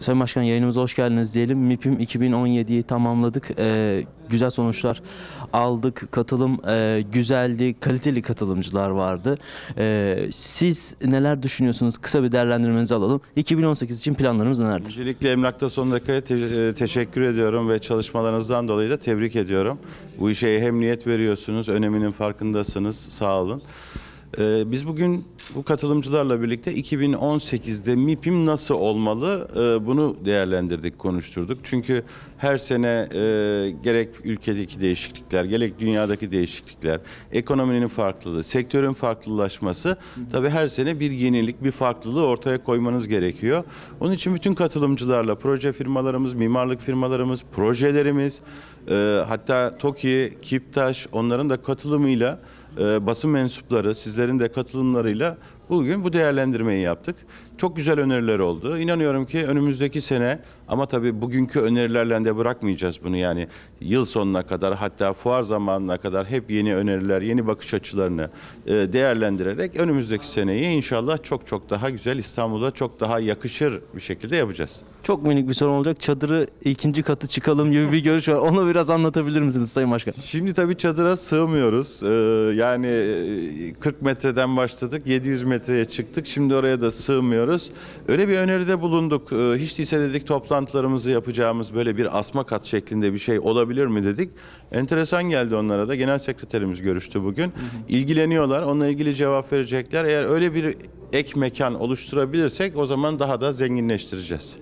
Sayın Başkan yayınımıza hoş geldiniz diyelim. MIP'im 2017'yi tamamladık. Ee, güzel sonuçlar aldık. Katılım e, güzeldi. Kaliteli katılımcılar vardı. Ee, siz neler düşünüyorsunuz? Kısa bir değerlendirmenizi alalım. 2018 için planlarımız nelerdir? Öncelikle emlakta son dakikaya te- e, teşekkür ediyorum ve çalışmalarınızdan dolayı da tebrik ediyorum. Bu işe hem niyet veriyorsunuz, öneminin farkındasınız. Sağ olun. Ee, biz bugün bu katılımcılarla birlikte 2018'de MIP'im nasıl olmalı e, bunu değerlendirdik, konuşturduk. Çünkü her sene e, gerek ülkedeki değişiklikler, gerek dünyadaki değişiklikler, ekonominin farklılığı, sektörün farklılaşması tabii her sene bir yenilik, bir farklılığı ortaya koymanız gerekiyor. Onun için bütün katılımcılarla proje firmalarımız, mimarlık firmalarımız, projelerimiz, e, hatta TOKİ, KİPTAŞ onların da katılımıyla ee, basın mensupları sizlerin de katılımlarıyla Bugün bu değerlendirmeyi yaptık. Çok güzel öneriler oldu. İnanıyorum ki önümüzdeki sene ama tabii bugünkü önerilerle de bırakmayacağız bunu yani yıl sonuna kadar hatta fuar zamanına kadar hep yeni öneriler, yeni bakış açılarını e, değerlendirerek önümüzdeki seneyi inşallah çok çok daha güzel İstanbul'a çok daha yakışır bir şekilde yapacağız. Çok minik bir sorun olacak. Çadırı ikinci katı çıkalım gibi bir görüş var. Onu biraz anlatabilir misiniz Sayın Başkan? Şimdi tabii çadıra sığmıyoruz. Ee, yani 40 e, metreden başladık 700 metre metreye çıktık. Şimdi oraya da sığmıyoruz. Öyle bir öneride bulunduk. Ee, hiç değilse dedik toplantılarımızı yapacağımız böyle bir asma kat şeklinde bir şey olabilir mi dedik. Enteresan geldi onlara da. Genel sekreterimiz görüştü bugün. Hı hı. İlgileniyorlar. Onunla ilgili cevap verecekler. Eğer öyle bir ek mekan oluşturabilirsek o zaman daha da zenginleştireceğiz.